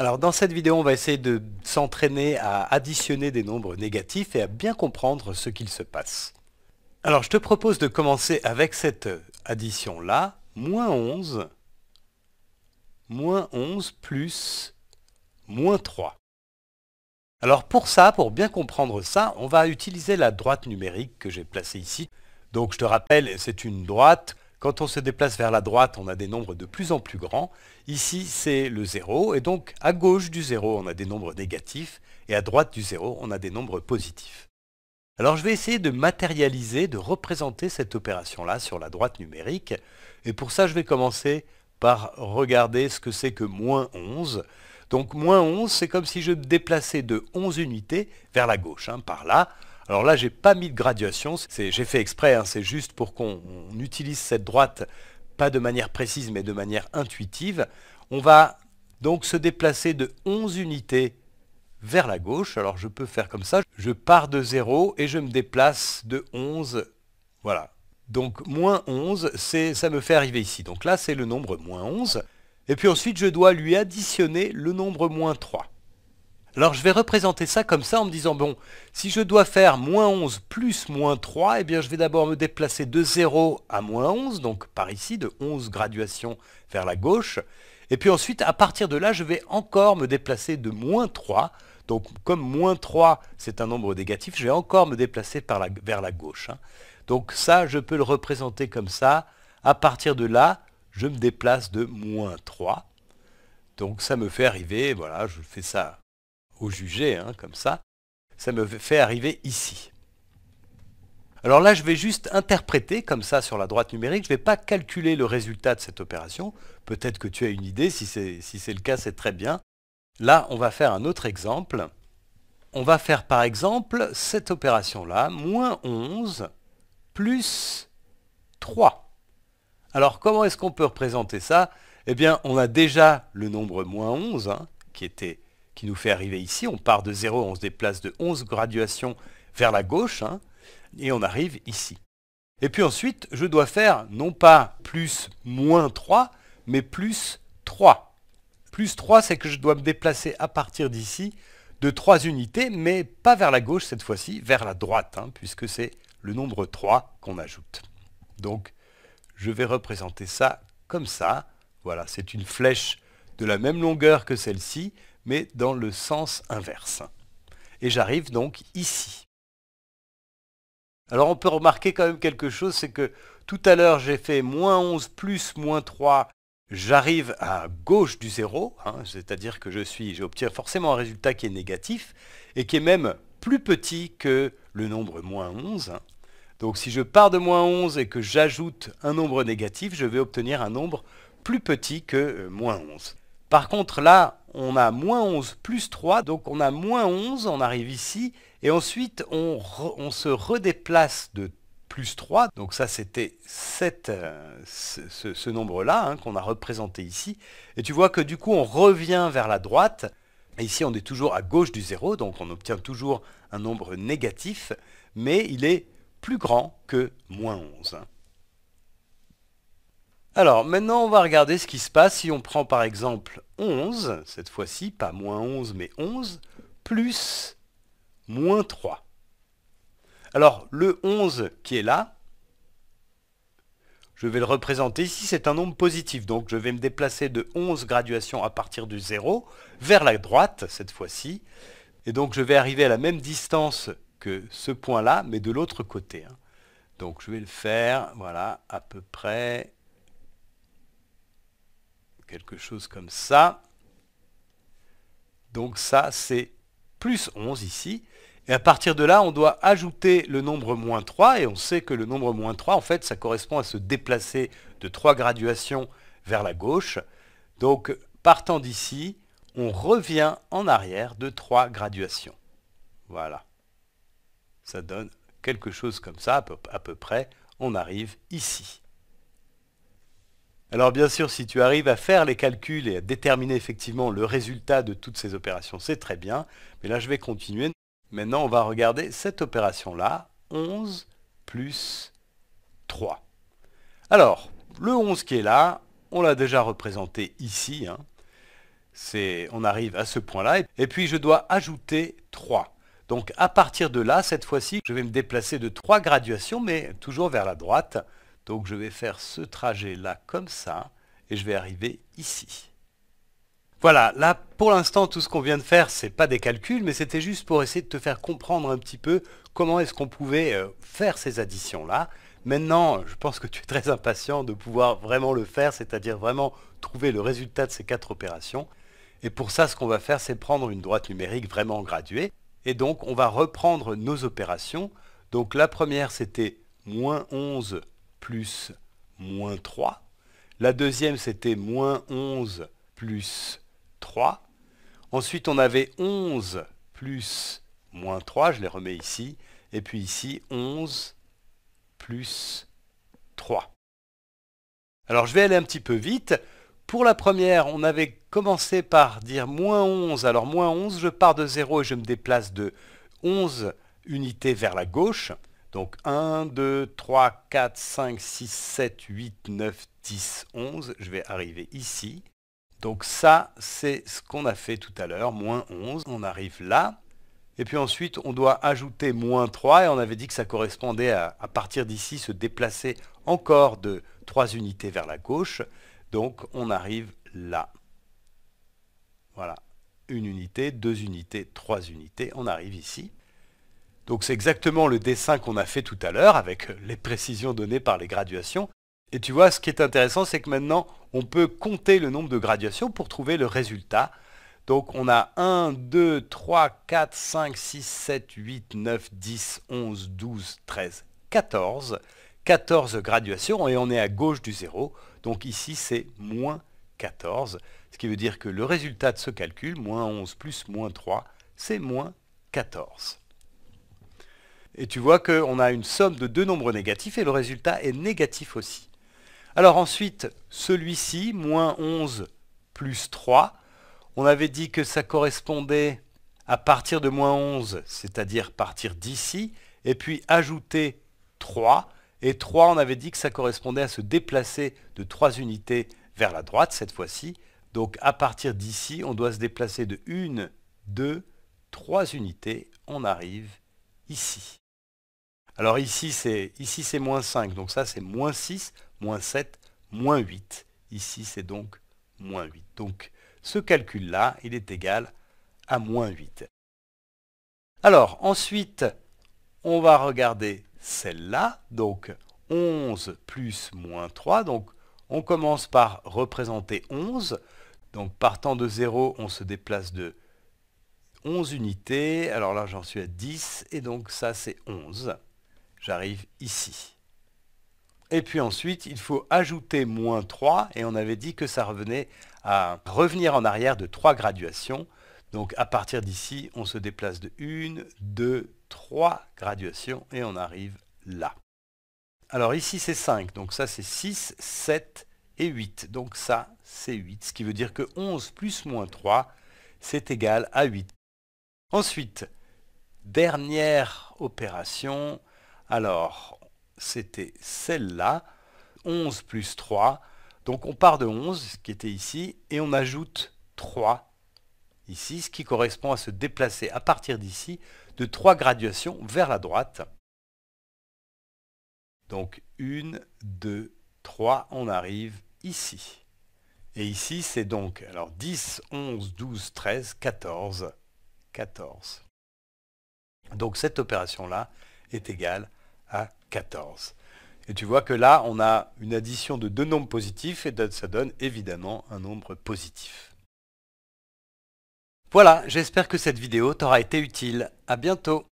Alors dans cette vidéo, on va essayer de s'entraîner à additionner des nombres négatifs et à bien comprendre ce qu'il se passe. Alors je te propose de commencer avec cette addition-là, moins 11, moins 11 plus moins 3. Alors pour ça, pour bien comprendre ça, on va utiliser la droite numérique que j'ai placée ici. Donc je te rappelle, c'est une droite quand on se déplace vers la droite, on a des nombres de plus en plus grands. Ici, c'est le 0, et donc à gauche du 0, on a des nombres négatifs, et à droite du 0, on a des nombres positifs. Alors je vais essayer de matérialiser, de représenter cette opération-là sur la droite numérique, et pour ça, je vais commencer par regarder ce que c'est que moins 11. Donc moins 11, c'est comme si je me déplaçais de 11 unités vers la gauche, hein, par là, alors là, j'ai pas mis de graduation, j'ai fait exprès, hein, c'est juste pour qu'on utilise cette droite, pas de manière précise, mais de manière intuitive. On va donc se déplacer de 11 unités vers la gauche. Alors je peux faire comme ça, je pars de 0 et je me déplace de 11, voilà. Donc moins 11, ça me fait arriver ici. Donc là, c'est le nombre moins 11. Et puis ensuite, je dois lui additionner le nombre moins 3. Alors je vais représenter ça comme ça en me disant, bon, si je dois faire moins 11 plus moins 3, eh bien je vais d'abord me déplacer de 0 à moins 11, donc par ici, de 11 graduations vers la gauche. Et puis ensuite, à partir de là, je vais encore me déplacer de moins 3. Donc comme moins 3, c'est un nombre négatif, je vais encore me déplacer vers la gauche. Hein. Donc ça, je peux le représenter comme ça. À partir de là, je me déplace de moins 3. Donc ça me fait arriver, voilà, je fais ça au jugé, hein, comme ça, ça me fait arriver ici. Alors là, je vais juste interpréter comme ça sur la droite numérique. Je ne vais pas calculer le résultat de cette opération. Peut-être que tu as une idée. Si c'est si le cas, c'est très bien. Là, on va faire un autre exemple. On va faire par exemple cette opération-là, moins 11 plus 3. Alors comment est-ce qu'on peut représenter ça Eh bien, on a déjà le nombre moins 11, hein, qui était qui nous fait arriver ici. On part de 0, on se déplace de 11 graduations vers la gauche, hein, et on arrive ici. Et puis ensuite, je dois faire non pas plus moins 3, mais plus 3. Plus 3, c'est que je dois me déplacer à partir d'ici de 3 unités, mais pas vers la gauche cette fois-ci, vers la droite, hein, puisque c'est le nombre 3 qu'on ajoute. Donc, je vais représenter ça comme ça. Voilà, c'est une flèche de la même longueur que celle-ci, mais dans le sens inverse. Et j'arrive donc ici. Alors on peut remarquer quand même quelque chose, c'est que tout à l'heure j'ai fait moins 11 plus moins 3, j'arrive à gauche du 0, hein, c'est-à-dire que je suis, j'obtiens forcément un résultat qui est négatif, et qui est même plus petit que le nombre moins 11. Donc si je pars de moins 11 et que j'ajoute un nombre négatif, je vais obtenir un nombre plus petit que euh, moins 11. Par contre là, on a moins 11 plus 3, donc on a moins 11, on arrive ici, et ensuite on, se redéplace de plus 3, donc ça c'était euh, ce, nombre-là hein, qu'on a représenté ici, et tu vois que du coup on revient vers la droite, et ici on est toujours à gauche du 0, donc on obtient toujours un nombre négatif, mais il est plus grand que moins 11. Alors, maintenant, on va regarder ce qui se passe si on prend par exemple 11, cette fois-ci, pas moins 11, mais 11, plus moins 3. Alors, le 11 qui est là, je vais le représenter ici, c'est un nombre positif. Donc, je vais me déplacer de 11 graduations à partir du 0 vers la droite, cette fois-ci. Et donc, je vais arriver à la même distance que ce point-là, mais de l'autre côté. Hein. Donc, je vais le faire, voilà, à peu près quelque chose comme ça. Donc ça, c'est plus 11 ici. Et à partir de là, on doit ajouter le nombre moins 3, et on sait que le nombre moins 3, en fait, ça correspond à se déplacer de 3 graduations vers la gauche. Donc, partant d'ici, on revient en arrière de 3 graduations. Voilà. Ça donne quelque chose comme ça, à peu, à peu près. On arrive ici. Alors bien sûr, si tu arrives à faire les calculs et à déterminer effectivement le résultat de toutes ces opérations, c'est très bien. Mais là, je vais continuer. Maintenant, on va regarder cette opération-là, 11 plus 3. Alors, le 11 qui est là, on l'a déjà représenté ici. Hein. On arrive à ce point-là. Et puis, je dois ajouter 3. Donc, à partir de là, cette fois-ci, je vais me déplacer de 3 graduations, mais toujours vers la droite. Donc je vais faire ce trajet-là comme ça, et je vais arriver ici. Voilà, là pour l'instant tout ce qu'on vient de faire, c'est pas des calculs, mais c'était juste pour essayer de te faire comprendre un petit peu comment est-ce qu'on pouvait euh, faire ces additions-là. Maintenant, je pense que tu es très impatient de pouvoir vraiment le faire, c'est-à-dire vraiment trouver le résultat de ces quatre opérations. Et pour ça, ce qu'on va faire, c'est prendre une droite numérique vraiment graduée. Et donc, on va reprendre nos opérations. Donc la première, c'était moins 11 plus moins 3. La deuxième, c'était moins 11 plus 3. Ensuite, on avait 11 plus moins 3, je les remets ici. Et puis ici, 11 plus 3. Alors, je vais aller un petit peu vite. Pour la première, on avait commencé par dire moins 11. Alors, moins 11, je pars de 0 et je me déplace de 11 unités vers la gauche. Donc 1, 2, 3, 4, 5, 6, 7, 8, 9, 10, 11. Je vais arriver ici. Donc ça, c'est ce qu'on a fait tout à l'heure, moins 11. On arrive là. Et puis ensuite, on doit ajouter moins 3. Et on avait dit que ça correspondait à, à partir d'ici, se déplacer encore de 3 unités vers la gauche. Donc on arrive là. Voilà. Une unité, deux unités, trois unités. On arrive ici. Donc c'est exactement le dessin qu'on a fait tout à l'heure avec les précisions données par les graduations. Et tu vois, ce qui est intéressant, c'est que maintenant, on peut compter le nombre de graduations pour trouver le résultat. Donc on a 1, 2, 3, 4, 5, 6, 7, 8, 9, 10, 11, 12, 13, 14. 14 graduations et on est à gauche du 0. Donc ici, c'est moins 14, ce qui veut dire que le résultat de ce calcul, moins 11 plus moins 3, c'est moins 14. Et tu vois qu'on a une somme de deux nombres négatifs et le résultat est négatif aussi. Alors ensuite, celui-ci, moins 11 plus 3, on avait dit que ça correspondait à partir de moins 11, c'est-à-dire partir d'ici, et puis ajouter 3. Et 3, on avait dit que ça correspondait à se déplacer de 3 unités vers la droite cette fois-ci. Donc à partir d'ici, on doit se déplacer de 1, 2, 3 unités. On arrive ici. Alors ici, c'est ici c'est moins 5, donc ça c'est moins 6, moins 7, moins 8. Ici, c'est donc moins 8. Donc ce calcul-là, il est égal à moins 8. Alors ensuite, on va regarder celle-là, donc 11 plus moins 3, donc on commence par représenter 11, donc partant de 0, on se déplace de 11 unités. Alors là, j'en suis à 10, et donc ça, c'est 11. J'arrive ici. Et puis ensuite, il faut ajouter moins 3, et on avait dit que ça revenait à revenir en arrière de 3 graduations. Donc à partir d'ici, on se déplace de 1, 2, 3 graduations, et on arrive là. Alors ici, c'est 5, donc ça, c'est 6, 7 et 8. Donc ça, c'est 8, ce qui veut dire que 11 plus moins 3, c'est égal à 8. Ensuite, dernière opération, alors c'était celle-là, 11 plus 3, donc on part de 11, ce qui était ici, et on ajoute 3 ici, ce qui correspond à se déplacer à partir d'ici de 3 graduations vers la droite. Donc 1, 2, 3, on arrive ici. Et ici, c'est donc alors 10, 11, 12, 13, 14. 14. Donc cette opération-là est égale à 14. Et tu vois que là, on a une addition de deux nombres positifs et ça donne évidemment un nombre positif. Voilà, j'espère que cette vidéo t'aura été utile. À bientôt